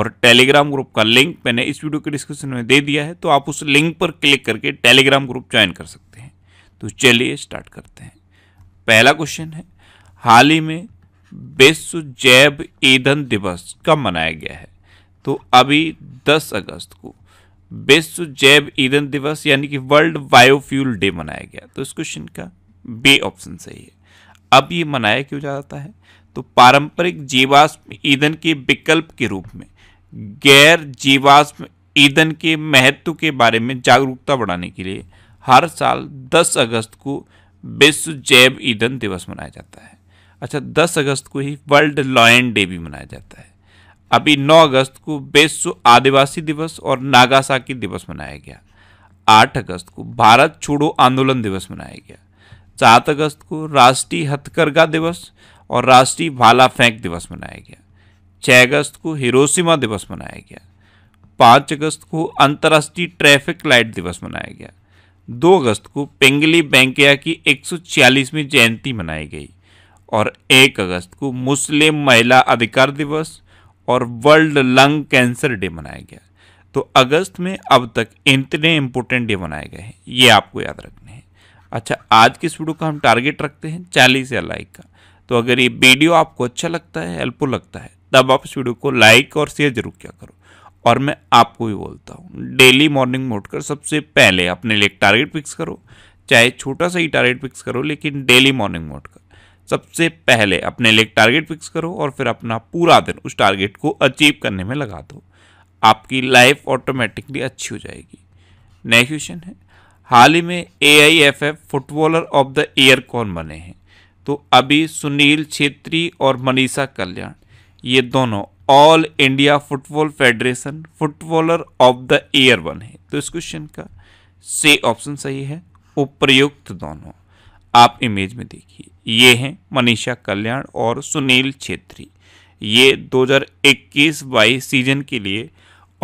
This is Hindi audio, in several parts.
और टेलीग्राम ग्रुप का लिंक मैंने इस वीडियो के डिस्क्रिप्शन में दे दिया है तो आप उस लिंक पर क्लिक करके टेलीग्राम ग्रुप ज्वाइन कर सकते हैं तो चलिए स्टार्ट करते हैं पहला क्वेश्चन है हाल ही में विश्व जैव ईंधन दिवस कब मनाया गया है तो अभी 10 अगस्त को विश्व जैव ईंधन दिवस यानी कि वर्ल्ड बायोफ्यूल डे मनाया गया तो इस क्वेश्चन का बी ऑप्शन सही है अब ये मनाया क्यों जाता है तो पारंपरिक जीवाश्म ईंधन के विकल्प के रूप में गैर जीवाश्म ईंधन के महत्व के बारे में जागरूकता बढ़ाने के लिए हर साल 10 अगस्त को विश्व जैव ईंधन दिवस मनाया जाता है अच्छा 10 अगस्त को ही वर्ल्ड लॉयन डे भी मनाया जाता है अभी 9 अगस्त को विश्व आदिवासी दिवस और नागासाकी दिवस मनाया गया 8 अगस्त को भारत छोड़ो आंदोलन दिवस मनाया गया 7 अगस्त को राष्ट्रीय हथकरघा दिवस और राष्ट्रीय भाला फेंक दिवस मनाया गया छः अगस्त को हिरोशिमा दिवस मनाया गया पाँच अगस्त को अंतर्राष्ट्रीय ट्रैफिक लाइट दिवस मनाया गया दो अगस्त को पेंगली बैंकिया की 146वीं जयंती मनाई गई और एक अगस्त को मुस्लिम महिला अधिकार दिवस और वर्ल्ड लंग कैंसर डे मनाया गया तो अगस्त में अब तक इतने इम्पोर्टेंट डे मनाए गए हैं ये आपको याद रखने हैं अच्छा आज की इस वीडियो का हम टारगेट रखते हैं चालीस या लाइक का तो अगर ये वीडियो आपको अच्छा लगता है हेल्पफुल लगता है तब आप इस वीडियो को लाइक और शेयर जरूर किया करो और मैं आपको भी बोलता हूँ डेली मॉर्निंग में कर सबसे पहले अपने लिए टारगेट फिक्स करो चाहे छोटा सा ही टारगेट फिक्स करो लेकिन डेली मॉर्निंग में कर सबसे पहले अपने लिए टारगेट फिक्स करो और फिर अपना पूरा दिन उस टारगेट को अचीव करने में लगा दो आपकी लाइफ ऑटोमेटिकली अच्छी हो जाएगी नेक्स्ट क्वेश्चन है हाल ही में A I F F footballer of the year कौन बने हैं तो अभी सुनील छेत्री और मनीषा कल्याण ये दोनों All India football federation footballer of the year बने तो इस क्वेश्चन का से ऑप्शन सही है उपयुक्त दोनों आप इमेज में देखिए ये हैं मनीषा कल्याण और सुनील छेत्री ये 2021 हजार सीजन के लिए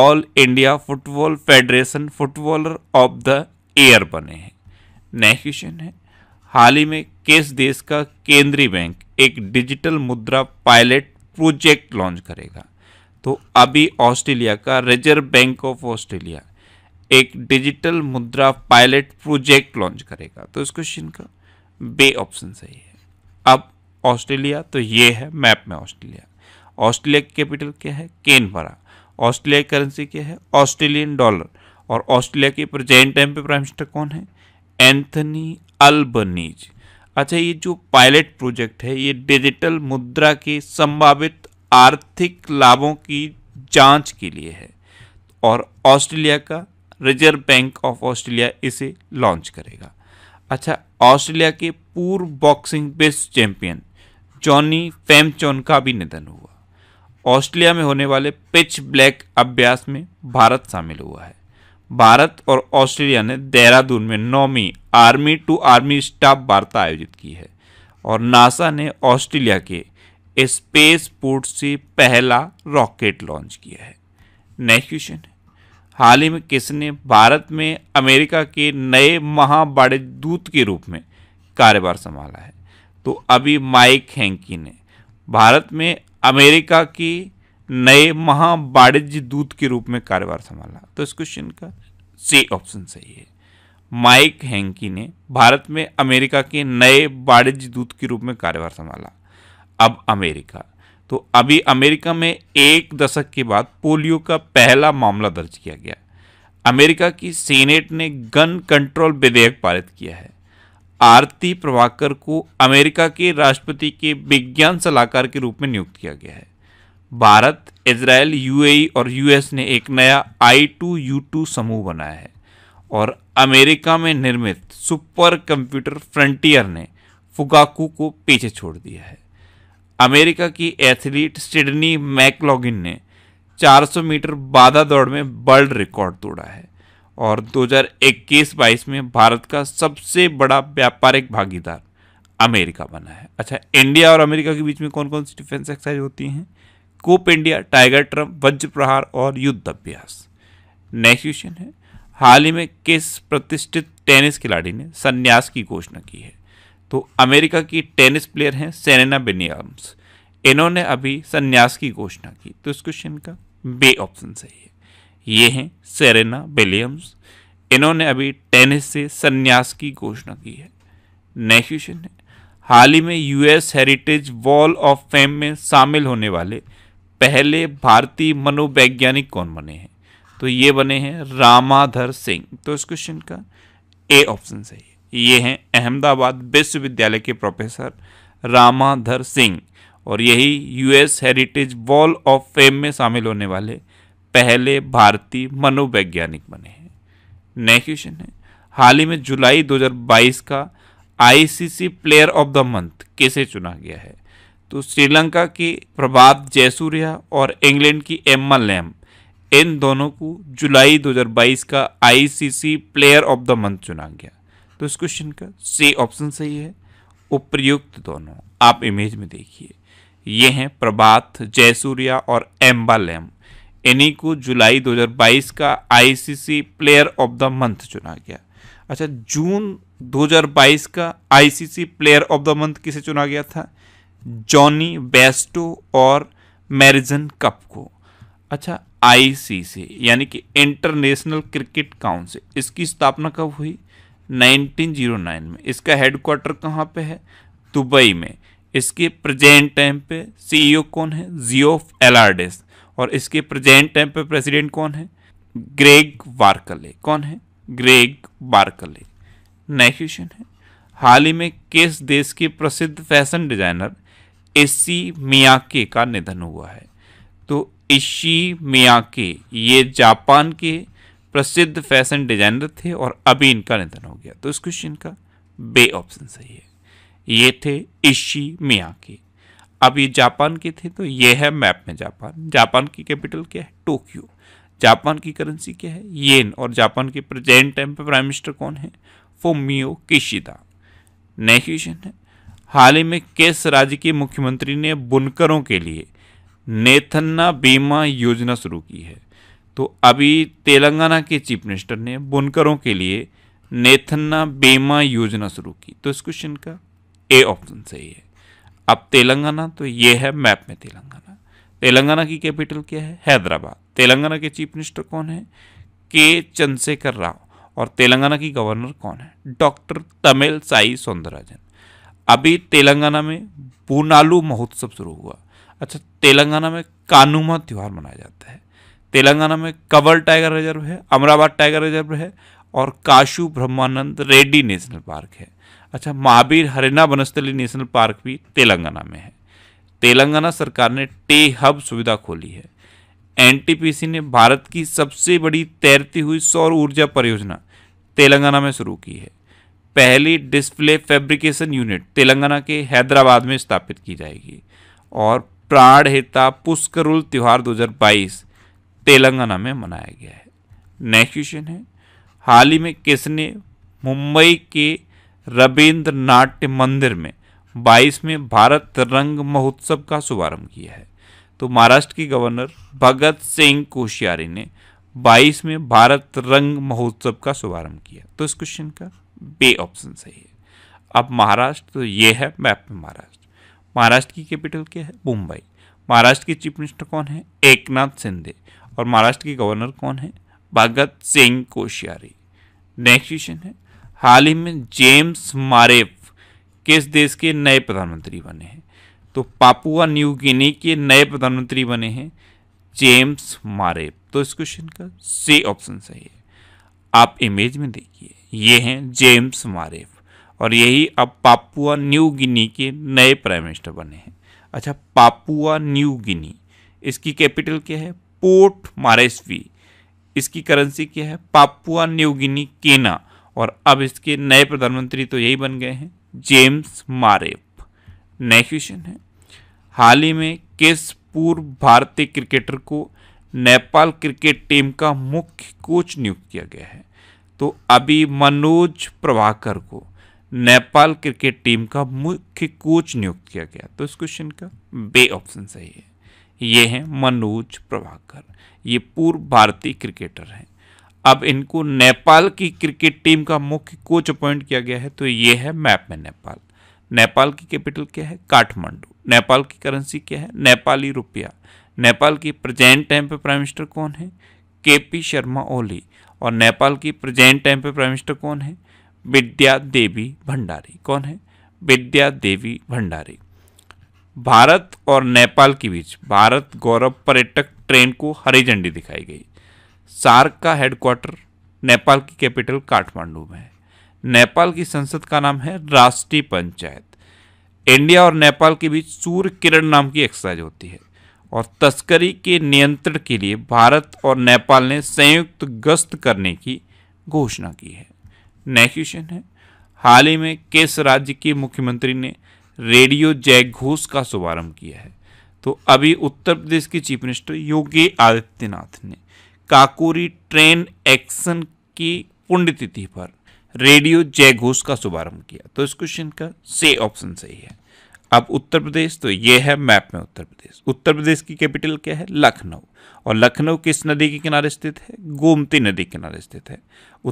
All India football federation footballer of the year बने हैं नेक्स्ट क्वेश्चन है हाल ही में किस देश का केंद्रीय बैंक एक डिजिटल मुद्रा पायलट प्रोजेक्ट लॉन्च करेगा तो अभी ऑस्ट्रेलिया का रिजर्व बैंक ऑफ ऑस्ट्रेलिया एक डिजिटल मुद्रा पायलट प्रोजेक्ट लॉन्च करेगा तो इस क्वेश्चन का बे ऑप्शन सही है अब ऑस्ट्रेलिया तो ये है मैप में ऑस्ट्रेलिया ऑस्ट्रेलिया की कैपिटल क्या है केनबरा ऑस्ट्रेलिया की करेंसी क्या है ऑस्ट्रेलियन डॉलर और ऑस्ट्रेलिया के प्रेजेंट टाइम पे प्राइम मिनिस्टर कौन है एंथनी अल्बनीज अच्छा ये जो पायलट प्रोजेक्ट है ये डिजिटल मुद्रा के संभावित आर्थिक लाभों की जांच के लिए है और ऑस्ट्रेलिया का रिजर्व बैंक ऑफ ऑस्ट्रेलिया इसे लॉन्च करेगा अच्छा ऑस्ट्रेलिया के पूर्व boxing best champion Johnny Famechon का भी निधन हुआ ऑस्ट्रेलिया में होने वाले पिच ब्लैक अभ्यास में भारत शामिल हुआ है भारत और ऑस्ट्रेलिया ने देहरादून में नौवीं आर्मी टू आर्मी स्टाफ वार्ता आयोजित की है और नासा ने ऑस्ट्रेलिया के स्पेस पोर्ट से पहला रॉकेट लॉन्च किया है नेक्स्ट क्वेश्चन हाल ही में किसने भारत में अमेरिका के नए महाबाड़े दूत के रूप में कार्यभार संभाला है तो अभी माइक हैंकी ने भारत में अमेरिका की नए महावाणिज्य दूत के रूप में कार्यभार संभाला तो इस क्वेश्चन का सी ऑप्शन सही है माइक हैंकी ने भारत में अमेरिका के नए वाणिज्य दूत के रूप में कार्यभार संभाला अब अमेरिका तो अभी अमेरिका में एक दशक के बाद पोलियो का पहला मामला दर्ज किया गया अमेरिका की सीनेट ने गन कंट्रोल विधेयक पारित किया है आरती प्रभाकर को अमेरिका के राष्ट्रपति के विज्ञान सलाहकार के रूप में नियुक्त किया गया है भारत इसराइल यूएई और यूएस ने एक नया आई टू यू टू समूह बनाया है और अमेरिका में निर्मित सुपर कंप्यूटर फ्रंटियर ने फुगाकू को पीछे छोड़ दिया है अमेरिका की एथलीट सिडनी मैकलॉगिन ने 400 मीटर बाधा दौड़ में वर्ल्ड रिकॉर्ड तोड़ा है और 2021-22 में भारत का सबसे बड़ा व्यापारिक भागीदार अमेरिका बना है अच्छा इंडिया और अमेरिका के बीच में कौन कौन सी डिफेंस एक्सरसाइज होती हैं कोप इंडिया टाइगर ट्रम वज्र प्रहार और युद्ध अभ्यास नेक्स्ट क्वेश्चन है हाल ही में किस प्रतिष्ठित टेनिस खिलाड़ी ने संन्यास की घोषणा की है तो अमेरिका की टेनिस प्लेयर हैं सेरेना बेनियाम्स इन्होंने अभी संन्यास की घोषणा की तो इस क्वेश्चन का बे ऑप्शन सही है ये हैं सेरेना विलियम्स इन्होंने अभी टेनिस से संन्यास की घोषणा की है नेक्स्ट क्वेश्चन है हाल ही में US heritage wall of fame में शामिल होने वाले पहले भारतीय मनोवैज्ञानिक कौन बने हैं तो ये बने हैं रामाधर सिंह तो इस क्वेश्चन का ए ऑप्शन सही है ये हैं अहमदाबाद विश्वविद्यालय के प्रोफेसर रामाधर सिंह और यही US heritage wall of fame में शामिल होने वाले पहले भारतीय मनोवैज्ञानिक बने हैं नेक्स्ट क्वेश्चन है हाल ही में जुलाई 2022 का ICC player of the month किसे चुना गया है तो श्रीलंका की प्रभात जयसूर्या और इंग्लैंड की एम्मा लैम इन दोनों को जुलाई 2022 का ICC player of the month चुना गया तो इस क्वेश्चन का सी ऑप्शन सही है उपयुक्त दोनों आप इमेज में देखिए ये हैं प्रभात जयसूर्या और एम्बा लैम इन्हीं को जुलाई 2022 का ICC player of the month चुना गया अच्छा जून 2022 का ICC player of the month किसे चुना गया था जॉनी बेस्टो और मैरिजन कप को अच्छा आईसीसी यानी कि इंटरनेशनल क्रिकेट काउंसिल इसकी स्थापना कब हुई 1909 में इसका हेडक्वार्टर कहाँ पे है दुबई में इसके प्रेजेंट टाइम पे सीईओ e कौन है जियोफ एलार्डेस और इसके प्रेजेंट टाइम पे प्रेसिडेंट कौन है ग्रेग वार्कले कौन है ग्रेग वार्कले नेक्स्ट क्वेश्चन है हाल ही में किस देश के प्रसिद्ध फैशन डिजाइनर एसी मियाके का निधन हुआ है तो इशी मियाके ये जापान के प्रसिद्ध फैशन डिजाइनर थे और अभी इनका निधन हो गया तो इस क्वेश्चन का बे ऑप्शन सही है ये थे इशी मियाके अब ये जापान के थे तो ये है मैप में जापान जापान की कैपिटल क्या है टोक्यो जापान की करेंसी क्या है येन और जापान के प्रेजेंट टाइम पर प्राइम मिनिस्टर कौन है फोमियो किशिदा नेक्स्ट क्वेश्चन है हाल ही में किस राज्य के मुख्यमंत्री ने बुनकरों के लिए नेथन्ना बीमा योजना शुरू की है तो अभी तेलंगाना के चीफ मिनिस्टर ने बुनकरों के लिए नेथन्ना बीमा योजना शुरू की तो इस क्वेश्चन का ए ऑप्शन सही है अब तेलंगाना तो ये है मैप में तेलंगाना तेलंगाना की कैपिटल क्या है हैदराबाद तेलंगाना के चीफ मिनिस्टर कौन है के चंद्रशेखर राव और तेलंगाना की गवर्नर कौन है डॉक्टर तमिल साई सौंदरराजन अभी तेलंगाना में पूनालू महोत्सव शुरू हुआ अच्छा तेलंगाना में कानूमा त्यौहार मनाया जाता है तेलंगाना में कवल टाइगर रिजर्व है अमराबाद टाइगर रिजर्व है और काशु ब्रह्मानंद रेड्डी नेशनल पार्क है अच्छा महावीर हरिना वनस्थली नेशनल पार्क भी तेलंगाना में है तेलंगाना सरकार ने टे हब सुविधा खोली है एनटीपीसी ने भारत की सबसे बड़ी तैरती हुई सौर ऊर्जा परियोजना तेलंगाना में शुरू की है पहली डिस्प्ले फैब्रिकेशन यूनिट तेलंगाना के हैदराबाद में स्थापित की जाएगी और प्राण हिता पुष्करुल त्यौहार 2022 तेलंगाना में मनाया गया है नेक्स्ट क्वेश्चन है हाल ही में किसने मुंबई के रविन्द्र नाट्य मंदिर में 22 में भारत रंग महोत्सव का शुभारंभ किया है तो महाराष्ट्र के गवर्नर भगत सिंह कोश्यारी ने 22 में भारत रंग महोत्सव का शुभारंभ किया तो इस क्वेश्चन का बे ऑप्शन सही है अब महाराष्ट्र तो ये है मैप में महाराष्ट्र महाराष्ट्र की कैपिटल क्या है मुंबई महाराष्ट्र के चीफ मिनिस्टर कौन है एकनाथ शिंदे और महाराष्ट्र के गवर्नर कौन है भगत सिंह कोश्यारी नेक्स्ट क्वेश्चन है हाल ही में जेम्स मारेफ किस देश के नए प्रधानमंत्री बने हैं तो पापुआ न्यू गिनी के नए प्रधानमंत्री बने हैं जेम्स मारेफ तो इस क्वेश्चन का सी ऑप्शन सही है आप इमेज में देखिए ये हैं जेम्स मारेफ और यही अब पापुआ न्यू गिनी के नए प्राइम मिनिस्टर बने हैं अच्छा पापुआ न्यू गिनी इसकी कैपिटल क्या है पोर्ट मारेस्वी इसकी करेंसी क्या है पापुआ न्यू गिनी केना और अब इसके नए प्रधानमंत्री तो यही बन गए हैं जेम्स मारेफ नए क्वेश्चन है हाल ही में किस पूर्व भारतीय क्रिकेटर को नेपाल क्रिकेट टीम का मुख्य कोच नियुक्त किया गया है तो अभी मनोज प्रभाकर को नेपाल क्रिकेट टीम का मुख्य कोच नियुक्त किया गया तो इस क्वेश्चन का बे ऑप्शन सही है ये हैं मनोज प्रभाकर ये पूर्व भारतीय क्रिकेटर हैं अब इनको नेपाल की क्रिकेट टीम का मुख्य कोच अपॉइंट किया गया है तो ये है मैप में नेपाल नेपाल की कैपिटल क्या है काठमांडू नेपाल की करेंसी क्या है नेपाली रुपया नेपाल की प्रेजेंट टाइम पे प्राइम मिनिस्टर कौन है के पी शर्मा ओली और नेपाल की प्रेजेंट टाइम पे प्राइम मिनिस्टर कौन है विद्या देवी भंडारी कौन है विद्या देवी भंडारी भारत और नेपाल के बीच भारत गौरव पर्यटक ट्रेन को हरी झंडी दिखाई गई सार्क का हेडक्वार्टर नेपाल की कैपिटल काठमांडू में है नेपाल की संसद का नाम है राष्ट्रीय पंचायत इंडिया और नेपाल के बीच सूर्य किरण नाम की एक्सरसाइज होती है और तस्करी के नियंत्रण के लिए भारत और नेपाल ने संयुक्त गश्त करने की घोषणा की है नेक्स्ट क्वेश्चन है हाल ही में किस राज्य के मुख्यमंत्री ने रेडियो जय घोष का शुभारंभ किया है तो अभी उत्तर प्रदेश के चीफ मिनिस्टर योगी आदित्यनाथ ने काकोरी ट्रेन एक्शन की पुण्यतिथि पर रेडियो जय घोष का शुभारंभ किया तो इस क्वेश्चन का से ऑप्शन सही है अब उत्तर प्रदेश तो ये है मैप में उत्तर प्रदेश उत्तर प्रदेश की कैपिटल क्या है लखनऊ और लखनऊ किस नदी के किनारे स्थित है गोमती नदी के किनारे स्थित है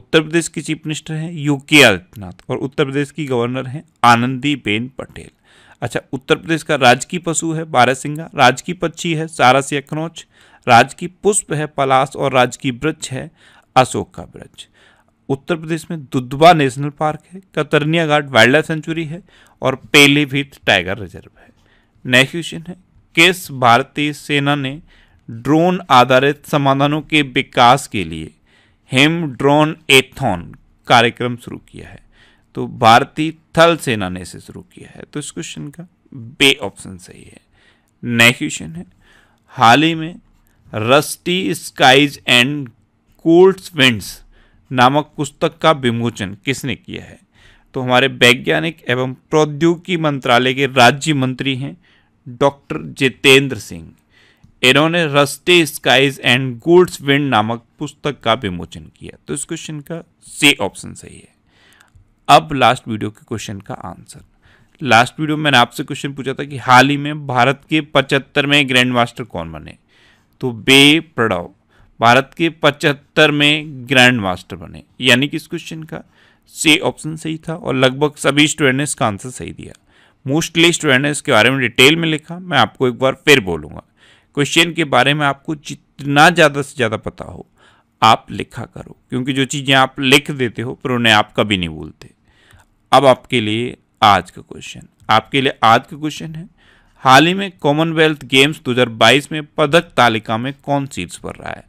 उत्तर प्रदेश की चीफ मिनिस्टर हैं योगी आदित्यनाथ और उत्तर प्रदेश की गवर्नर हैं आनंदीबेन पटेल अच्छा उत्तर प्रदेश का राजकीय पशु है बारहसिंगा राजकीय पक्षी है सारस या खनौच राजकीय पुष्प है पलास और राजकीय वृक्ष है अशोक का वृक्ष उत्तर प्रदेश में दुधवा नेशनल पार्क है Katarniya Ghat wildlife sanctuary है और पेलीभीत टाइगर रिजर्व है नेक्स्ट क्वेश्चन है किस भारतीय सेना ने ड्रोन आधारित समाधानों के विकास के लिए हेम ड्रोन एथॉन कार्यक्रम शुरू किया है तो भारतीय थल सेना ने इसे शुरू किया है तो इस क्वेश्चन का बे ऑप्शन सही है नेक्स्ट क्वेश्चन है हाल ही में rusty skies and colds winds नामक पुस्तक का विमोचन किसने किया है तो हमारे वैज्ञानिक एवं प्रौद्योगिकी मंत्रालय के राज्य मंत्री हैं डॉक्टर जितेंद्र सिंह इन्होंने रस्ते स्काइज एंड गोल्ड्स विंड नामक पुस्तक का विमोचन किया तो इस क्वेश्चन का से ऑप्शन सही है अब लास्ट वीडियो के क्वेश्चन का आंसर लास्ट वीडियो में मैंने आपसे क्वेश्चन पूछा था कि हाल ही में भारत के पचहत्तरवें ग्रैंड मास्टर कौन बने तो बे प्रणव भारत के पचहत्तर में ग्रैंड मास्टर बने यानी कि इस क्वेश्चन का सी ऑप्शन सही था और लगभग सभी स्टूडेंट ने इसका आंसर सही दिया मोस्टली स्टूडेंट ने इसके बारे में डिटेल में लिखा मैं आपको एक बार फिर बोलूँगा क्वेश्चन के बारे में आपको जितना ज़्यादा से ज़्यादा पता हो आप लिखा करो क्योंकि जो चीज़ें आप लिख देते हो पर उन्हें आप कभी नहीं भूलते अब आपके लिए आज का क्वेश्चन आपके लिए आज का क्वेश्चन है हाल ही में कॉमनवेल्थ गेम्स 2022 में पदक तालिका में कौन शीर्ष पर रहा है